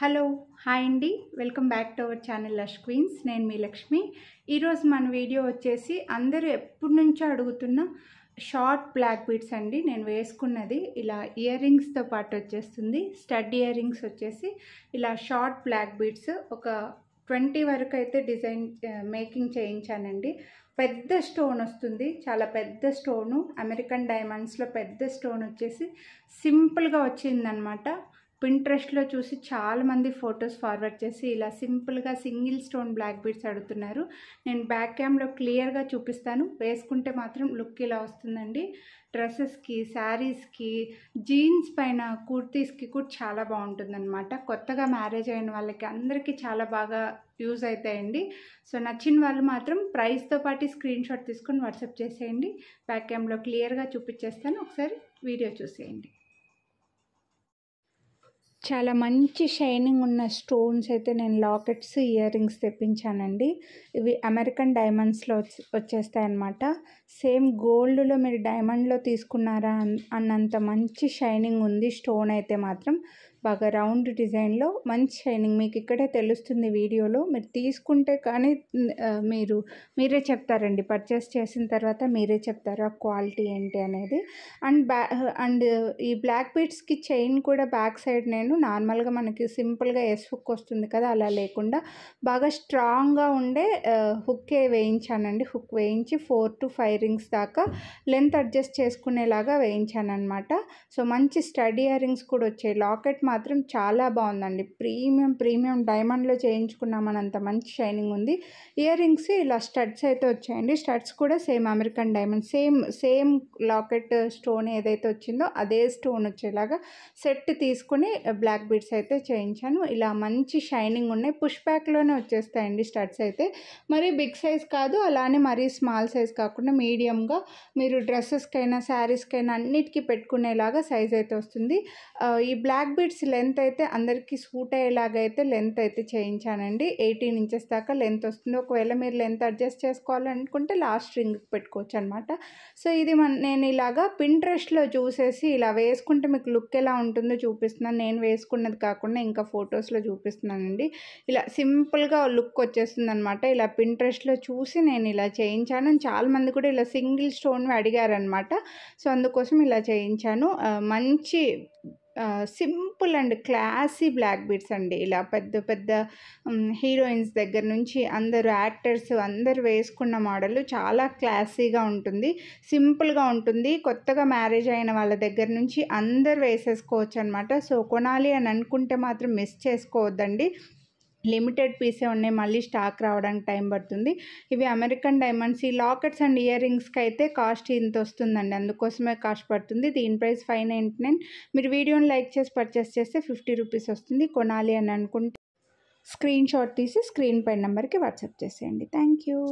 hello hi అండి welcome back to our channel lush queens నేను మీ లక్ష్మి ఈరోజు మన వీడియో వచ్చేసి అందరూ ఎప్పటి నుంచో అడుగుతున్న షార్ట్ బ్లాక్ బీట్స్ అండి నేను వేసుకున్నది ఇలా ఇయర్ రింగ్స్తో పాటు వచ్చేస్తుంది స్టడ్ ఇయర్ రింగ్స్ వచ్చేసి ఇలా షార్ట్ బ్లాక్ బీట్స్ ఒక ట్వంటీ వరకు అయితే డిజైన్ మేకింగ్ చేయించానండి పెద్ద స్టోన్ వస్తుంది చాలా పెద్ద స్టోను అమెరికన్ డైమండ్స్లో పెద్ద స్టోన్ వచ్చేసి సింపుల్గా వచ్చిందనమాట పింట్రెస్ట్లో చూసి చాలామంది ఫొటోస్ ఫార్వర్డ్ చేసి ఇలా సింపుల్గా సింగిల్ స్టోన్ బ్లాక్ బీడ్స్ అడుగుతున్నారు నేను బ్యాక్ క్యామ్లో క్లియర్గా చూపిస్తాను వేసుకుంటే మాత్రం లుక్ ఇలా వస్తుందండి డ్రెస్సెస్కి శారీస్కి జీన్స్ పైన కుర్తీస్కి కూడా చాలా బాగుంటుందన్నమాట కొత్తగా మ్యారేజ్ అయిన వాళ్ళకి అందరికీ చాలా బాగా యూజ్ అవుతాయండి సో నచ్చిన వాళ్ళు మాత్రం ప్రైస్తో పాటు స్క్రీన్ షాట్ తీసుకొని వాట్సాప్ చేసేయండి బ్యాక్ క్యామ్లో క్లియర్గా చూపించేస్తాను ఒకసారి వీడియో చూసేయండి చాలా మంచి షైనింగ్ ఉన్న స్టోన్స్ అయితే నేను లాకెట్స్ ఇయర్ రింగ్స్ తెప్పించానండి ఇవి అమెరికన్ డైమండ్స్లో వచ్చేస్తాయి అన్నమాట సేమ్ గోల్డ్లో మీరు డైమండ్లో తీసుకున్నారా అన్నంత మంచి షైనింగ్ ఉంది స్టోన్ అయితే మాత్రం బాగా రౌండ్ డిజైన్లో మంచి షైనింగ్ మీకు ఇక్కడే తెలుస్తుంది వీడియోలో మీరు తీసుకుంటే కానీ మీరు మీరే చెప్తారండి పర్చేస్ చేసిన తర్వాత మీరే చెప్తారు ఆ క్వాలిటీ ఏంటి అనేది అండ్ అండ్ ఈ బ్లాక్ బీట్స్కి చైన్ కూడా బ్యాక్ సైడ్ నేను నార్మల్గా మనకి సింపుల్గా ఎస్ హుక్ వస్తుంది కదా అలా లేకుండా బాగా స్ట్రాంగ్గా ఉండే హుక్కే వేయించానండి హుక్ వేయించి ఫోర్ టు ఫైవ్ రింగ్స్ దాకా లెంత్ అడ్జస్ట్ చేసుకునేలాగా వేయించాను అనమాట సో మంచి స్టడీ ఇయర్ రింగ్స్ కూడా వచ్చాయి లాకెట్ మాత్రం చాలా బాగుందండి ప్రీమియం ప్రీమియం డైమండ్లో చేయించుకున్నామనంత మంచి షైనింగ్ ఉంది ఇయర్ రింగ్స్ ఇలా స్టడ్స్ అయితే వచ్చాయండి స్టడ్స్ కూడా same American diamond same same locket stone ఏదైతే వచ్చిందో అదే స్టోన్ వచ్చేలాగా సెట్ తీసుకుని బ్లాక్ బీడ్స్ అయితే చేయించాను ఇలా మంచి షైనింగ్ ఉన్నాయి పుష్ ప్యాక్లోనే వచ్చేస్తాయండి స్టడ్స్ అయితే మరి బిగ్ సైజ్ కాదు అలానే మరీ స్మాల్ సైజ్ కాకుండా మీడియంగా మీరు డ్రెస్సెస్కైనా శారీస్కైనా అన్నిటికీ పెట్టుకునేలాగా సైజ్ అయితే వస్తుంది ఈ బ్లాక్ బీడ్స్ ఇంచెస్ లెంత్ అయితే అందరికీ సూట్ అయ్యేలాగైతే లెంత్ అయితే చేయించానండి ఎయిటీన్ ఇంచెస్ దాకా లెంత్ వస్తుంది ఒకవేళ మీరు లెంత్ అడ్జస్ట్ చేసుకోవాలనుకుంటే లాస్ట్ రింగ్ పెట్టుకోవచ్చు అనమాట సో ఇది మన నేను ఇలాగా పింట్రెస్ట్లో చూసేసి ఇలా వేసుకుంటే మీకు లుక్ ఎలా ఉంటుందో చూపిస్తున్నాను నేను వేసుకున్నది కాకుండా ఇంకా ఫొటోస్లో చూపిస్తున్నానండి ఇలా సింపుల్గా లుక్ వచ్చేస్తుంది అనమాట ఇలా పింట్రెస్ట్లో చూసి నేను ఇలా చేయించాను చాలామంది కూడా ఇలా సింగిల్ స్టోన్ అడిగారనమాట సో అందుకోసం ఇలా చేయించాను మంచి simple and classy black beads అండి ఇలా పెద్ద పెద్ద హీరోయిన్స్ దగ్గర నుంచి అందరు యాక్టర్స్ అందరు వేసుకున్న మోడల్ చాలా క్లాసీగా ఉంటుంది సింపుల్గా ఉంటుంది కొత్తగా మ్యారేజ్ అయిన వాళ్ళ దగ్గర నుంచి అందరు వేసేసుకోవచ్చు అనమాట సో కొనాలి అని అనుకుంటే మాత్రం మిస్ చేసుకోవద్దండి లిమిటెడ్ పీసే ఉన్నాయి మళ్ళీ స్టాక్ రావడానికి టైం పడుతుంది ఇవి అమెరికన్ డైమండ్స్ ఈ లాకెట్స్ అండ్ ఇయర్ రింగ్స్కి అయితే కాస్ట్ ఇంత వస్తుందండి అందుకోసమే కాస్ట్ పడుతుంది దీని ప్రైస్ ఫైవ్ నైంటీ నైన్ మీరు వీడియోని లైక్ చేసి పర్చేస్ చేస్తే ఫిఫ్టీ రూపీస్ వస్తుంది కొనాలి అని అనుకుంటే స్క్రీన్ షాట్ తీసి స్క్రీన్ పై నెంబర్కి వాట్సాప్ చేసేయండి థ్యాంక్ యూ